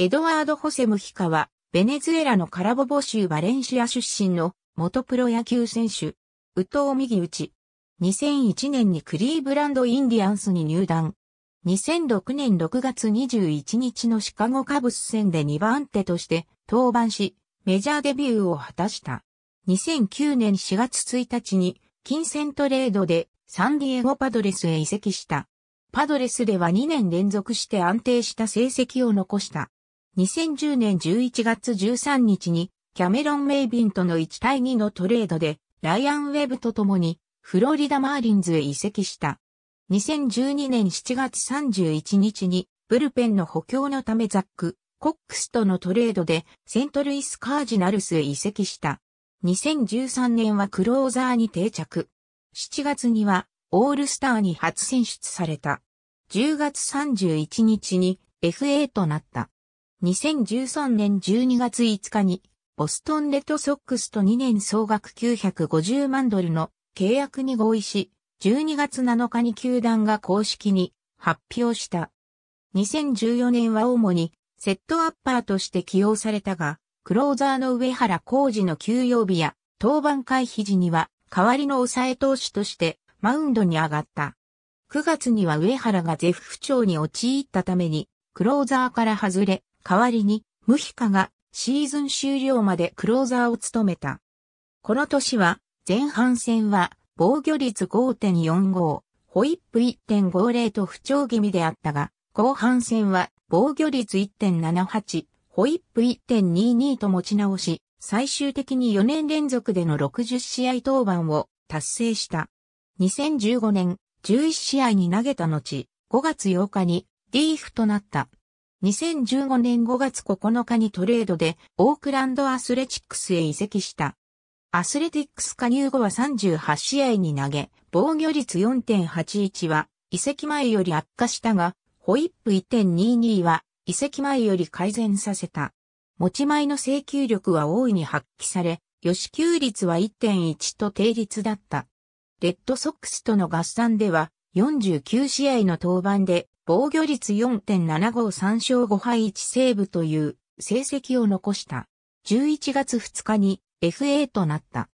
エドワード・ホセムヒカは、ベネズエラのカラボボ州バレンシア出身の元プロ野球選手、ウトウ右打ち。2001年にクリーブランド・インディアンスに入団。2006年6月21日のシカゴカブス戦で2番手として登板し、メジャーデビューを果たした。2009年4月1日に金銭トレードでサンディエゴパドレスへ移籍した。パドレスでは2年連続して安定した成績を残した。2010年11月13日にキャメロン・メイビンとの1対2のトレードでライアン・ウェブと共にフロリダ・マーリンズへ移籍した。2012年7月31日にブルペンの補強のためザック、コックスとのトレードでセントルイス・カージナルスへ移籍した。2013年はクローザーに定着。7月にはオールスターに初選出された。10月31日に FA となった。2013年12月5日に、ボストンレッドソックスと2年総額950万ドルの契約に合意し、12月7日に球団が公式に発表した。2014年は主にセットアッパーとして起用されたが、クローザーの上原浩二の休養日や登板回避時には代わりの抑え投手としてマウンドに上がった。9月には上原が絶不調に陥ったために、クローザーから外れ、代わりに、ムヒカがシーズン終了までクローザーを務めた。この年は、前半戦は防御率5.45、ホイップ1.50と不調気味であったが、後半戦は防御率1.78、ホイップ1.22と持ち直し、最終的に4年連続での60試合登板を達成した。2015年、11試合に投げた後、5月8日にリーフとなった。2015年5月9日にトレードでオークランドアスレチックスへ移籍した。アスレティックス加入後は38試合に投げ、防御率4.81は移籍前より悪化したが、ホイップ1.22は移籍前より改善させた。持ち前の請求力は大いに発揮され、予支給率は1.1と低率だった。レッドソックスとの合算では49試合の登板で防御率4.753勝5敗1セーブという成績を残した。11月2日に FA となった。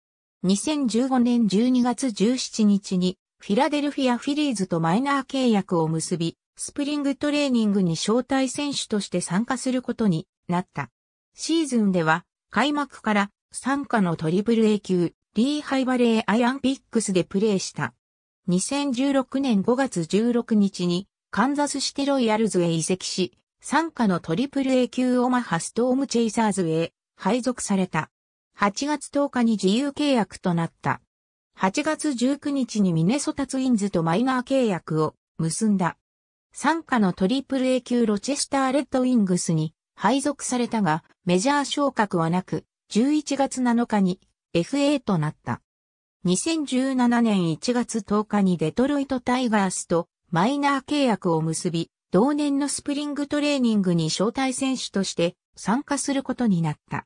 2015年12月17日にフィラデルフィアフィリーズとマイナー契約を結び、スプリングトレーニングに招待選手として参加することになった。シーズンでは開幕から参加のトリプル A 級、リーハイバレーアイアンピックスでプレーした。2016年5月16日にカンザスシティロイヤルズへ移籍し、参加のトリプル A 級オマハストームチェイサーズへ配属された。8月10日に自由契約となった。8月19日にミネソタツインズとマイナー契約を結んだ。参加のトリプル A 級ロチェスターレッドウィングスに配属されたがメジャー昇格はなく11月7日に FA となった。2017年1月10日にデトロイトタイガースとマイナー契約を結び、同年のスプリングトレーニングに招待選手として参加することになった。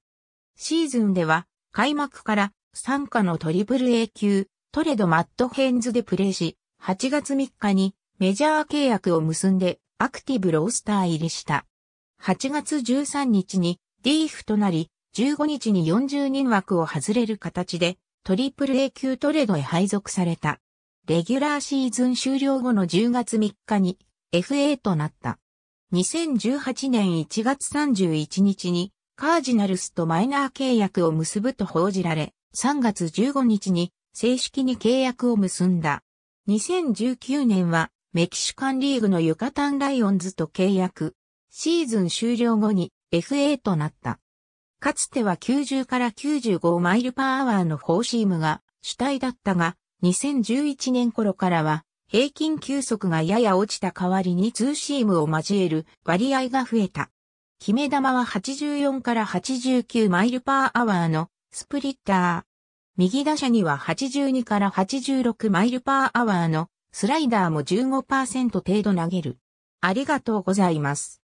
シーズンでは開幕から参加のトリプル A 級トレドマットヘンズでプレーし、8月3日にメジャー契約を結んでアクティブロースター入りした。8月13日にリーフとなり、15日に40人枠を外れる形でトリプル A 級トレードへ配属された。レギュラーシーズン終了後の10月3日に FA となった。2018年1月31日にカージナルスとマイナー契約を結ぶと報じられ、3月15日に正式に契約を結んだ。2019年はメキシカンリーグのユカタンライオンズと契約。シーズン終了後に FA となった。かつては90から95マイルパーアワーのフォーシームが主体だったが、2011年頃からは、平均球速がやや落ちた代わりにツーシームを交える割合が増えた。決め球は84から89マイルパーアワーのスプリッター。右打者には82から86マイルパーアワーのスライダーも15%程度投げる。ありがとうございます。